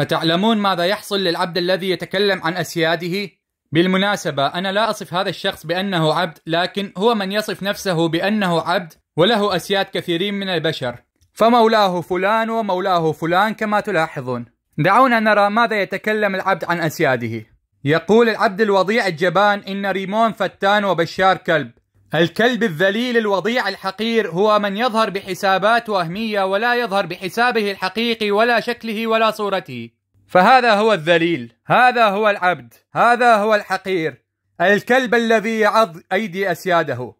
أتعلمون ماذا يحصل للعبد الذي يتكلم عن أسياده؟ بالمناسبة أنا لا أصف هذا الشخص بأنه عبد لكن هو من يصف نفسه بأنه عبد وله أسياد كثيرين من البشر فمولاه فلان ومولاه فلان كما تلاحظون دعونا نرى ماذا يتكلم العبد عن أسياده يقول العبد الوضيع الجبان إن ريمون فتان وبشار كلب الكلب الذليل الوضيع الحقير هو من يظهر بحسابات وهمية ولا يظهر بحسابه الحقيقي ولا شكله ولا صورته فهذا هو الذليل هذا هو العبد هذا هو الحقير الكلب الذي يعض أيدي أسياده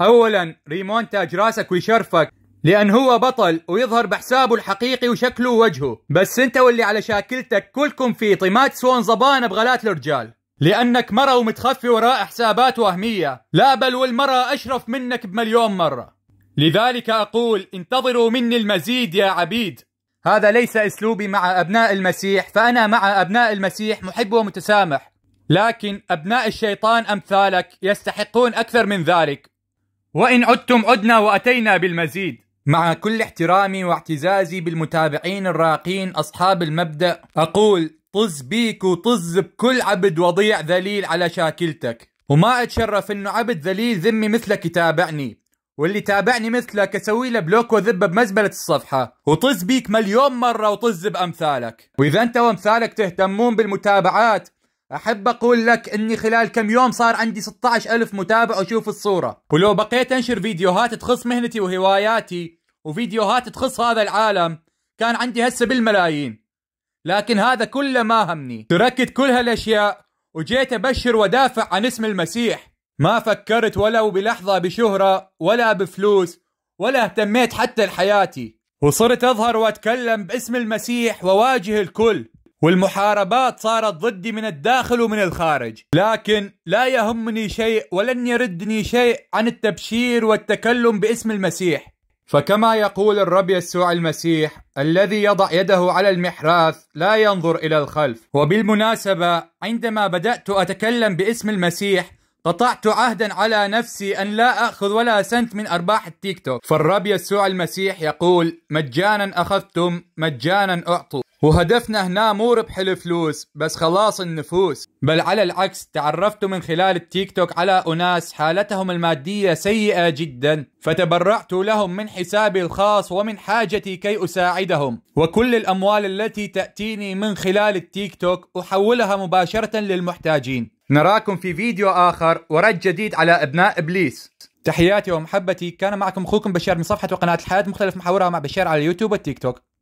أولا ريمونتا راسك ويشرفك لأن هو بطل ويظهر بحسابه الحقيقي وشكله ووجهه بس انت واللي على شاكلتك كلكم في طماط سوان زبان بغلات الرجال لأنك مرة ومتخفي وراء حسابات وهمية لا بل والمرة أشرف منك بمليون مرة لذلك أقول انتظروا مني المزيد يا عبيد هذا ليس أسلوبي مع أبناء المسيح فأنا مع أبناء المسيح محب ومتسامح لكن أبناء الشيطان أمثالك يستحقون أكثر من ذلك وإن عدتم عدنا وأتينا بالمزيد مع كل احترامي واعتزازي بالمتابعين الراقين أصحاب المبدأ أقول طز بيك وطز بكل عبد وضيع ذليل على شاكلتك وما اتشرف انه عبد ذليل ذمي مثلك يتابعني واللي تابعني مثلك اسوي له بلوك وذبه بمزبله الصفحه وطز بيك مليون مره وطز بامثالك واذا انت وامثالك تهتمون بالمتابعات احب اقول لك اني خلال كم يوم صار عندي 16 الف متابع وشوف الصوره ولو بقيت انشر فيديوهات تخص مهنتي وهواياتي وفيديوهات تخص هذا العالم كان عندي هسه بالملايين لكن هذا كله ما همني تركت كل هالاشياء وجيت ابشر وادافع عن اسم المسيح ما فكرت ولو بلحظه بشهره ولا بفلوس ولا اهتميت حتى لحياتي وصرت اظهر واتكلم باسم المسيح وواجه الكل والمحاربات صارت ضدي من الداخل ومن الخارج لكن لا يهمني شيء ولن يردني شيء عن التبشير والتكلم باسم المسيح فكما يقول الرب يسوع المسيح الذي يضع يده على المحراث لا ينظر الى الخلف وبالمناسبه عندما بدات اتكلم باسم المسيح قطعت عهدا على نفسي أن لا أخذ ولا سنت من أرباح التيك توك فالرب يسوع المسيح يقول مجانا أخذتم مجانا أعطوا وهدفنا هنا مو ربح الفلوس بس خلاص النفوس بل على العكس تعرفت من خلال التيك توك على أناس حالتهم المادية سيئة جدا فتبرعت لهم من حسابي الخاص ومن حاجتي كي أساعدهم وكل الأموال التي تأتيني من خلال التيك توك أحولها مباشرة للمحتاجين نراكم في فيديو آخر ورد جديد على أبناء إبليس تحياتي ومحبتي كان معكم أخوكم بشار من صفحة وقناة الحياة مختلف محاورها مع بشار على اليوتيوب والتيك توك